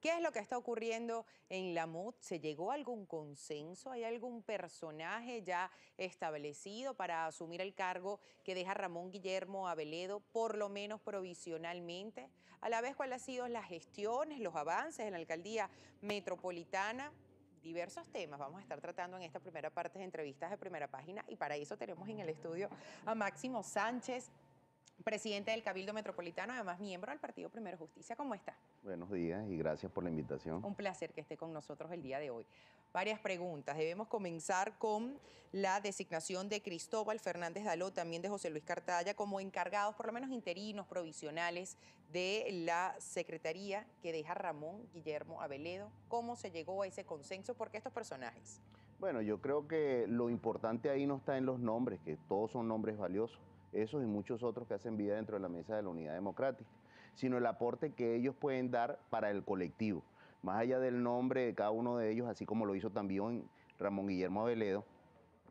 ¿Qué es lo que está ocurriendo en la MUD? ¿Se llegó a algún consenso? ¿Hay algún personaje ya establecido para asumir el cargo que deja Ramón Guillermo Aveledo, por lo menos provisionalmente? A la vez, ¿cuáles han sido las gestiones, los avances en la alcaldía metropolitana? diversos temas vamos a estar tratando en esta primera parte de entrevistas de primera página y para eso tenemos en el estudio a Máximo Sánchez, presidente del Cabildo Metropolitano, además miembro del Partido Primero Justicia. ¿Cómo está? Buenos días y gracias por la invitación. Un placer que esté con nosotros el día de hoy. Varias preguntas. Debemos comenzar con la designación de Cristóbal Fernández Daló, también de José Luis Cartaya, como encargados, por lo menos interinos, provisionales, de la secretaría que deja Ramón Guillermo Aveledo. ¿Cómo se llegó a ese consenso? ¿Por qué estos personajes? Bueno, yo creo que lo importante ahí no está en los nombres, que todos son nombres valiosos esos y muchos otros que hacen vida dentro de la mesa de la unidad democrática, sino el aporte que ellos pueden dar para el colectivo. Más allá del nombre de cada uno de ellos, así como lo hizo también Ramón Guillermo Aveledo,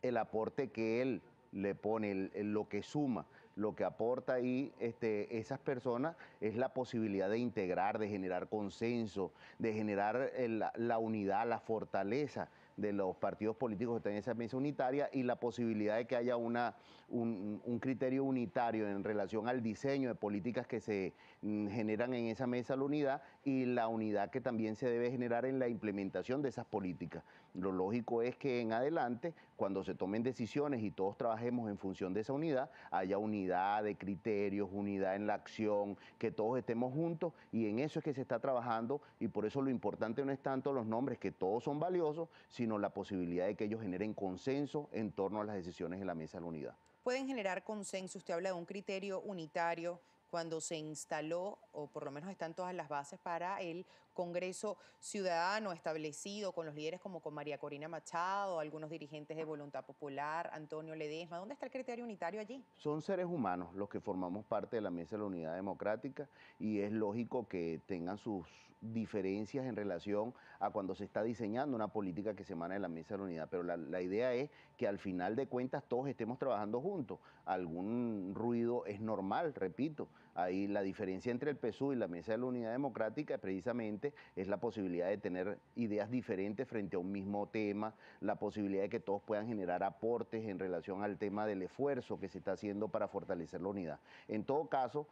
el aporte que él le pone, lo que suma, lo que aporta ahí este, esas personas es la posibilidad de integrar, de generar consenso, de generar eh, la unidad, la fortaleza de los partidos políticos que están en esa mesa unitaria y la posibilidad de que haya una, un, un criterio unitario en relación al diseño de políticas que se mm, generan en esa mesa la unidad y la unidad que también se debe generar en la implementación de esas políticas. Lo lógico es que en adelante, cuando se tomen decisiones y todos trabajemos en función de esa unidad, haya unidad de criterios, unidad en la acción, que todos estemos juntos y en eso es que se está trabajando y por eso lo importante no es tanto los nombres, que todos son valiosos, sino sino la posibilidad de que ellos generen consenso en torno a las decisiones de la Mesa de la Unidad. Pueden generar consenso, usted habla de un criterio unitario cuando se instaló, o por lo menos están todas las bases para el Congreso Ciudadano establecido con los líderes como con María Corina Machado, algunos dirigentes de Voluntad Popular, Antonio Ledesma. ¿Dónde está el criterio unitario allí? Son seres humanos los que formamos parte de la Mesa de la Unidad Democrática y es lógico que tengan sus diferencias en relación a cuando se está diseñando una política que se emana de la Mesa de la Unidad. Pero la idea es que al final de cuentas todos estemos trabajando juntos. Algún ruido es normal, repito. Ahí la diferencia entre el PSU y la Mesa de la Unidad Democrática precisamente es la posibilidad de tener ideas diferentes frente a un mismo tema, la posibilidad de que todos puedan generar aportes en relación al tema del esfuerzo que se está haciendo para fortalecer la unidad. En todo caso,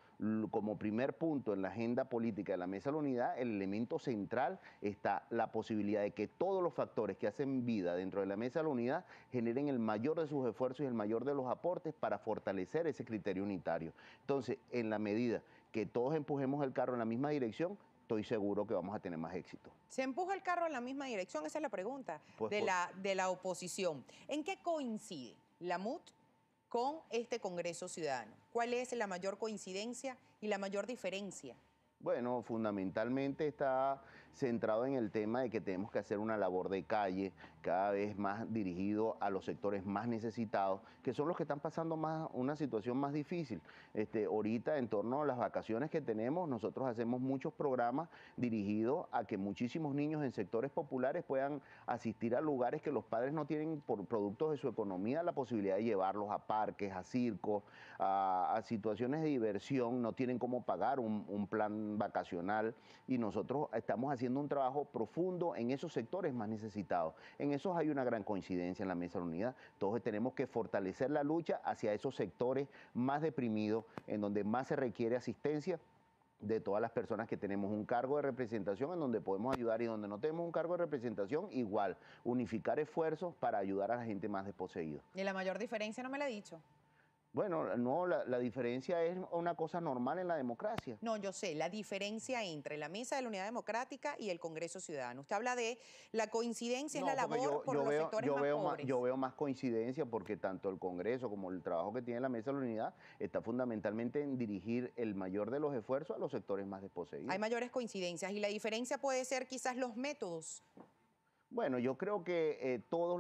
como primer punto en la agenda política de la Mesa de la Unidad, el elemento central está la posibilidad de que todos los factores que hacen vida dentro de la Mesa de la Unidad generen el mayor de sus esfuerzos y el mayor de los aportes para fortalecer ese criterio unitario. Entonces, en la medida que todos empujemos el carro en la misma dirección, estoy seguro que vamos a tener más éxito. ¿Se empuja el carro en la misma dirección? Esa es la pregunta pues la, de la oposición. ¿En qué coincide la MUT con este Congreso Ciudadano? ¿Cuál es la mayor coincidencia y la mayor diferencia bueno, fundamentalmente está centrado en el tema de que tenemos que hacer una labor de calle cada vez más dirigido a los sectores más necesitados, que son los que están pasando más una situación más difícil. Este, ahorita, en torno a las vacaciones que tenemos, nosotros hacemos muchos programas dirigidos a que muchísimos niños en sectores populares puedan asistir a lugares que los padres no tienen por productos de su economía la posibilidad de llevarlos a parques, a circos, a, situaciones de diversión, no tienen cómo pagar un, un plan vacacional y nosotros estamos haciendo un trabajo profundo en esos sectores más necesitados. En esos hay una gran coincidencia en la Mesa de la Unidad. Todos tenemos que fortalecer la lucha hacia esos sectores más deprimidos, en donde más se requiere asistencia de todas las personas que tenemos un cargo de representación en donde podemos ayudar y donde no tenemos un cargo de representación, igual, unificar esfuerzos para ayudar a la gente más desposeída. Y la mayor diferencia no me la he dicho. Bueno, no, la, diferencia es una cosa normal en la democracia. No, yo sé, la diferencia entre la Mesa de la Unidad Democrática y el Congreso Ciudadano. Usted habla de la coincidencia en la labor por los sectores más yo veo más coincidencia porque tanto el Congreso como el trabajo que tiene la Mesa de la Unidad está fundamentalmente en dirigir el mayor de los esfuerzos a los sectores más desposeídos. Hay mayores coincidencias y la diferencia puede ser quizás los métodos bueno, yo creo que eh, todas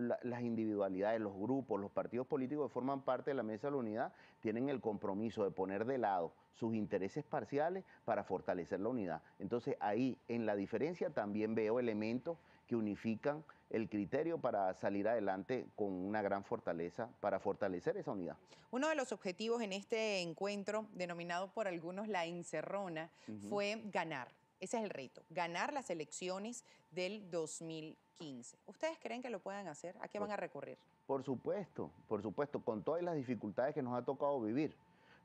las, las individualidades, los grupos, los partidos políticos que forman parte de la Mesa de la Unidad tienen el compromiso de poner de lado sus intereses parciales para fortalecer la unidad. Entonces ahí en la diferencia también veo elementos que unifican el criterio para salir adelante con una gran fortaleza, para fortalecer esa unidad. Uno de los objetivos en este encuentro, denominado por algunos la encerrona, fue ganar. Ese es el reto, ganar las elecciones del 2015. ¿Ustedes creen que lo puedan hacer? ¿A qué van a recurrir? Por supuesto, por supuesto, con todas las dificultades que nos ha tocado vivir.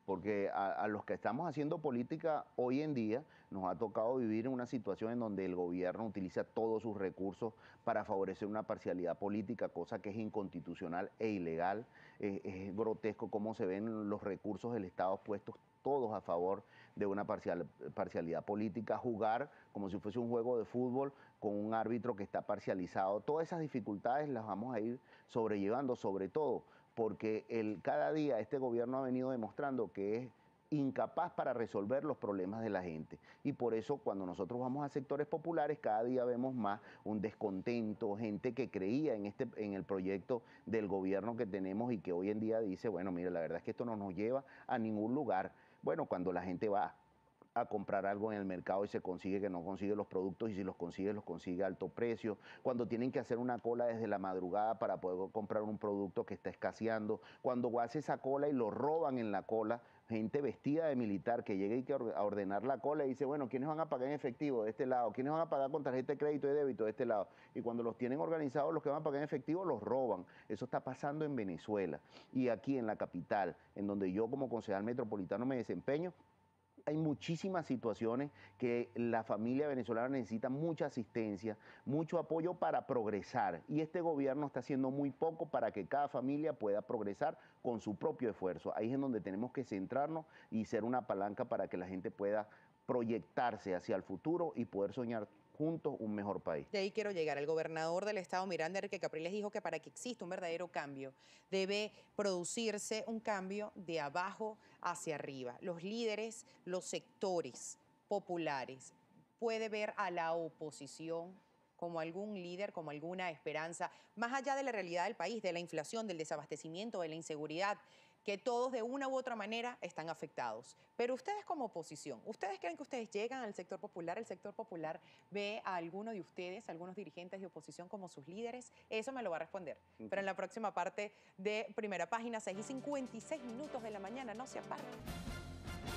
Porque a, los que estamos haciendo política hoy en día nos ha tocado vivir en una situación en donde el gobierno utiliza todos sus recursos para favorecer una parcialidad política, cosa que es inconstitucional e ilegal. es grotesco cómo se ven los recursos del Estado puestos todos a favor de una parcialidad política, jugar como si fuese un juego de fútbol con un árbitro que está parcializado. Todas esas dificultades las vamos a ir sobrellevando, sobre todo porque el, cada día este gobierno ha venido demostrando que es incapaz para resolver los problemas de la gente. Y por eso cuando nosotros vamos a sectores populares, cada día vemos más un descontento, gente que creía en, este, en el proyecto del gobierno que tenemos y que hoy en día dice, bueno, mire, la verdad es que esto no nos lleva a ningún lugar. Bueno, cuando la gente va, a comprar algo en el mercado y se consigue que no consigue los productos y si los consigue los consigue a alto precio, cuando tienen que hacer una cola desde la madrugada para poder comprar un producto que está escaseando, cuando hace esa cola y lo roban en la cola, gente vestida de militar que llega y que a ordenar la cola y dice, bueno, ¿quiénes van a pagar en efectivo de este lado? ¿Quiénes van a pagar con tarjeta de crédito y débito de este lado? Y cuando los tienen organizados, los que van a pagar en efectivo los roban. Eso está pasando en Venezuela y aquí en la capital, en donde yo como concejal metropolitano me desempeño, hay muchísimas situaciones que la familia venezolana necesita mucha asistencia, mucho apoyo para progresar. Y este gobierno está haciendo muy poco para que cada familia pueda progresar con su propio esfuerzo. Ahí es en donde tenemos que centrarnos y ser una palanca para que la gente pueda proyectarse hacia el futuro y poder soñar juntos un mejor país. De ahí quiero llegar. El gobernador del estado, Miranda Enrique Capriles, dijo que para que exista un verdadero cambio debe producirse un cambio de abajo hacia arriba. Los líderes, los sectores populares, puede ver a la oposición como algún líder, como alguna esperanza, más allá de la realidad del país, de la inflación, del desabastecimiento, de la inseguridad que todos de una u otra manera están afectados. Pero ustedes como oposición, ¿ustedes creen que ustedes llegan al sector popular? ¿El sector popular ve a alguno de ustedes, algunos dirigentes de oposición como sus líderes? Eso me lo va a responder. Pero en la próxima parte de Primera Página, 6 y 56 minutos de la mañana, no se aparten.